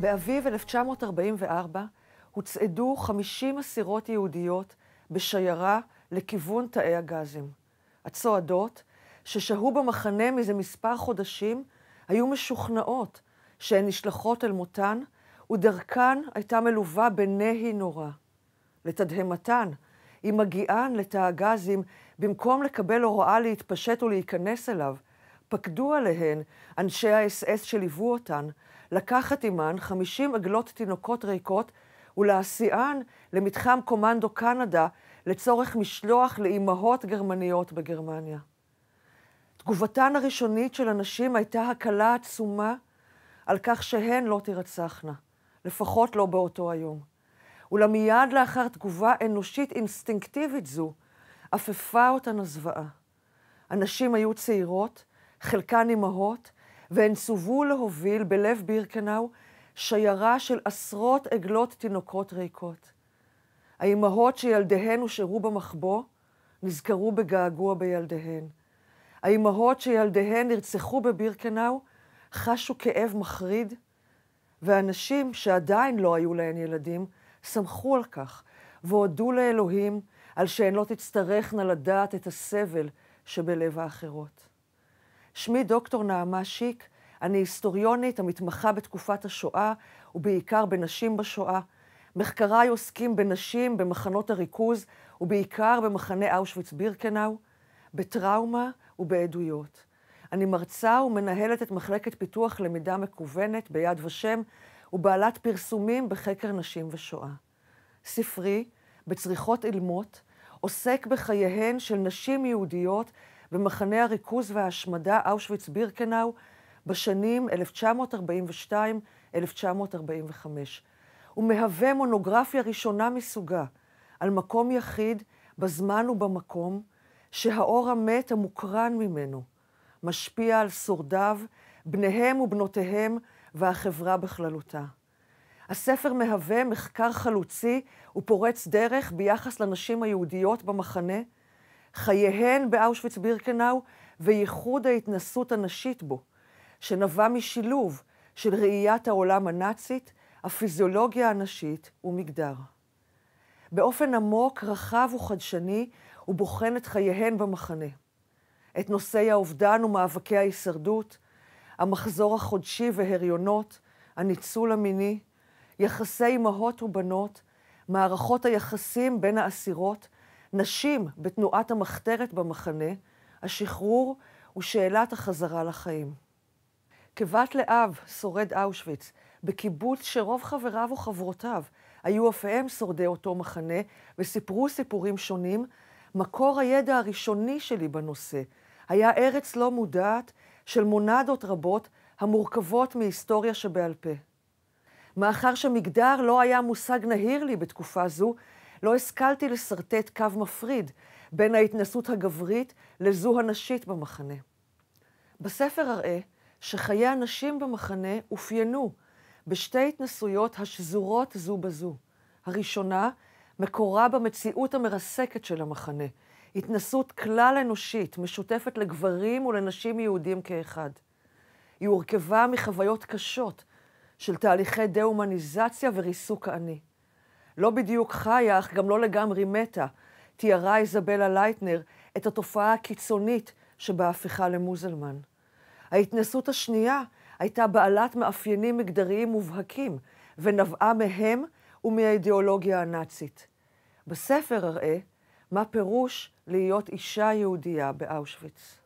באביב 1944 הוצעדו 50 אסירות יהודיות בשיירה לכיוון תאי הגזים. הצועדות, ששהו במחנה מזה מספר חודשים, היו משוכנעות שהן נשלחות אל מותן, ודרכן הייתה מלווה בנהי נורא. לתדהמתן, היא מגיען לתא הגזים, במקום לקבל הוראה להתפשט ולהיכנס אליו, פקדו עליהן אנשי האס-אס שליוו אותן, לקחת עימן 50 עגלות תינוקות ריקות ולהסיען למתחם קומנדו קנדה לצורך משלוח לאימהות גרמניות בגרמניה. תגובתן הראשונית של הנשים הייתה הקלה עצומה על כך שהן לא תירצחנה, לפחות לא באותו היום. אולם מיד לאחר תגובה אנושית אינסטינקטיבית זו, עפפה אותן הזוועה. הנשים היו צעירות, חלקן אימהות, והן סוו להוביל בלב בירקנאו שיירה של עשרות עגלות תינוקות ריקות. האימהות שילדיהן הושארו במחבוא נזכרו בגעגוע בילדיהן. האימהות שילדיהן נרצחו בבירקנאו חשו כאב מחריד, והנשים שעדיין לא היו להן ילדים שמחו על כך והודו לאלוהים על שהן לא תצטרכנה לדעת את הסבל שבלב האחרות. שמי דוקטור נעמה שיק, אני היסטוריונית המתמחה בתקופת השואה ובעיקר בנשים בשואה. מחקריי עוסקים בנשים במחנות הריכוז ובעיקר במחנה אושוויץ-בירקנאו, בטראומה ובעדויות. אני מרצה ומנהלת את מחלקת פיתוח למידה מקוונת ביד ושם ובעלת פרסומים בחקר נשים ושואה. ספרי, בצריכות אילמות, עוסק בחייהן של נשים יהודיות ומחנה הריכוז וההשמדה אושוויץ-בירקנאו בשנים 1942-1945. הוא מהווה מונוגרפיה ראשונה מסוגה על מקום יחיד, בזמן ובמקום, שהאור המת המוקרן ממנו משפיע על שורדיו, בניהם ובנותיהם והחברה בכללותה. הספר מהווה מחקר חלוצי ופורץ דרך ביחס לנשים היהודיות במחנה, חייהן באושוויץ בירקנאו וייחוד ההתנסות הנשית בו, שנבע משילוב של ראיית העולם הנאצית, הפיזיולוגיה הנשית ומגדר. באופן עמוק, רחב וחדשני, הוא בוחן את חייהן במחנה. את נושאי האובדן ומאבקי ההישרדות, המחזור החודשי והריונות, הניצול המיני, יחסי אמהות ובנות, מערכות היחסים בין האסירות, נשים בתנועת המחתרת במחנה, השחרור הוא שאלת החזרה לחיים. כבת לאב, שורד אושוויץ, בקיבוץ שרוב חבריו וחברותיו היו אף הם שורדי אותו מחנה וסיפרו סיפורים שונים, מקור הידע הראשוני שלי בנושא היה ארץ לא מודעת של מונדות רבות המורכבות מהיסטוריה שבעל פה. מאחר שמגדר לא היה מושג נהיר לי בתקופה זו, לא השכלתי לשרטט קו מפריד בין ההתנסות הגברית לזו הנשית במחנה. בספר אראה שחיי הנשים במחנה אופיינו בשתי התנסויות השזורות זו בזו. הראשונה, מקורה במציאות המרסקת של המחנה, התנסות כלל אנושית, משותפת לגברים ולנשים יהודים כאחד. היא הורכבה מחוויות קשות של תהליכי דה-הומניזציה וריסוק האני. לא בדיוק חיה, אך גם לא לגמרי מתה, תיארה איזבלה לייטנר את התופעה הקיצונית שבהפיכה למוזלמן. ההתנסות השנייה הייתה בעלת מאפיינים מגדריים מובהקים, ונבעה מהם ומהאידיאולוגיה הנאצית. בספר אראה מה פירוש להיות אישה יהודייה באושוויץ.